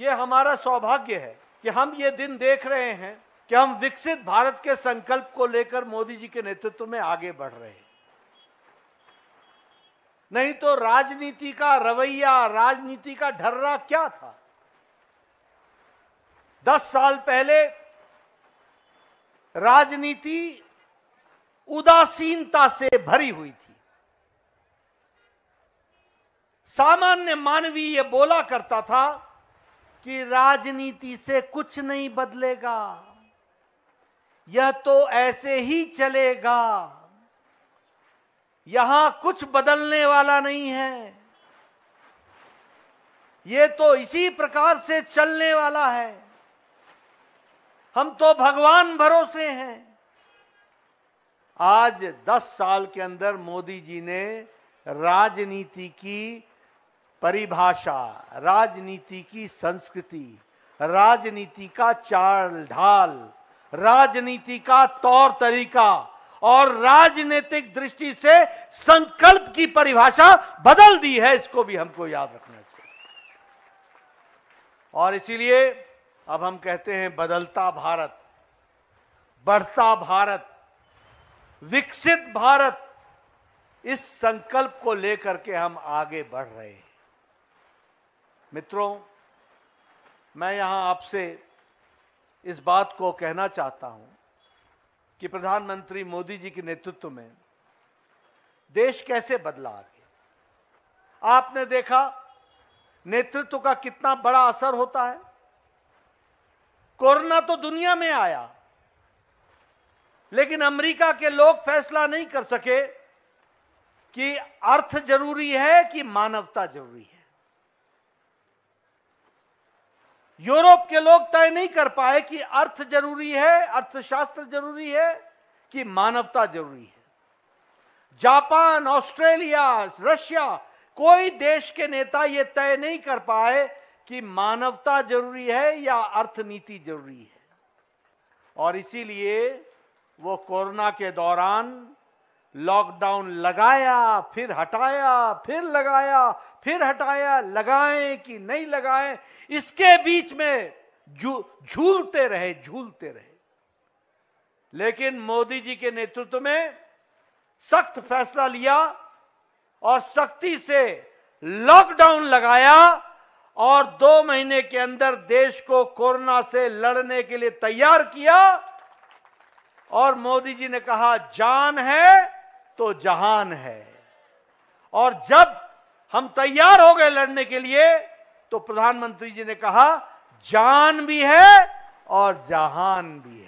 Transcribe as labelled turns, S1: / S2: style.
S1: ये हमारा सौभाग्य है कि हम ये दिन देख रहे हैं कि हम विकसित भारत के संकल्प को लेकर मोदी जी के नेतृत्व में आगे बढ़ रहे हैं नहीं तो राजनीति का रवैया राजनीति का ढर्रा क्या था दस साल पहले राजनीति उदासीनता से भरी हुई थी सामान्य मानवीय बोला करता था कि राजनीति से कुछ नहीं बदलेगा यह तो ऐसे ही चलेगा यहां कुछ बदलने वाला नहीं है ये तो इसी प्रकार से चलने वाला है हम तो भगवान भरोसे हैं आज 10 साल के अंदर मोदी जी ने राजनीति की परिभाषा राजनीति की संस्कृति राजनीति का चाल ढाल राजनीति का तौर तरीका और राजनीतिक दृष्टि से संकल्प की परिभाषा बदल दी है इसको भी हमको याद रखना चाहिए और इसीलिए अब हम कहते हैं बदलता भारत बढ़ता भारत विकसित भारत इस संकल्प को लेकर के हम आगे बढ़ रहे हैं मित्रों मैं यहाँ आपसे इस बात को कहना चाहता हूँ कि प्रधानमंत्री मोदी जी के नेतृत्व में देश कैसे बदला आगे आपने देखा नेतृत्व का कितना बड़ा असर होता है कोरोना तो दुनिया में आया लेकिन अमेरिका के लोग फैसला नहीं कर सके कि अर्थ जरूरी है कि मानवता जरूरी है यूरोप के लोग तय नहीं कर पाए कि अर्थ जरूरी है अर्थशास्त्र जरूरी है कि मानवता जरूरी है जापान ऑस्ट्रेलिया रशिया कोई देश के नेता ये तय नहीं कर पाए कि मानवता जरूरी है या अर्थनीति जरूरी है और इसीलिए वो कोरोना के दौरान लॉकडाउन लगाया फिर हटाया फिर लगाया फिर हटाया लगाएं कि नहीं लगाएं इसके बीच में झूलते रहे झूलते रहे लेकिन मोदी जी के नेतृत्व में सख्त फैसला लिया और सख्ती से लॉकडाउन लगाया और दो महीने के अंदर देश को कोरोना से लड़ने के लिए तैयार किया और मोदी जी ने कहा जान है तो जहान है और जब हम तैयार हो गए लड़ने के लिए तो प्रधानमंत्री जी ने कहा जान भी है और जहान भी है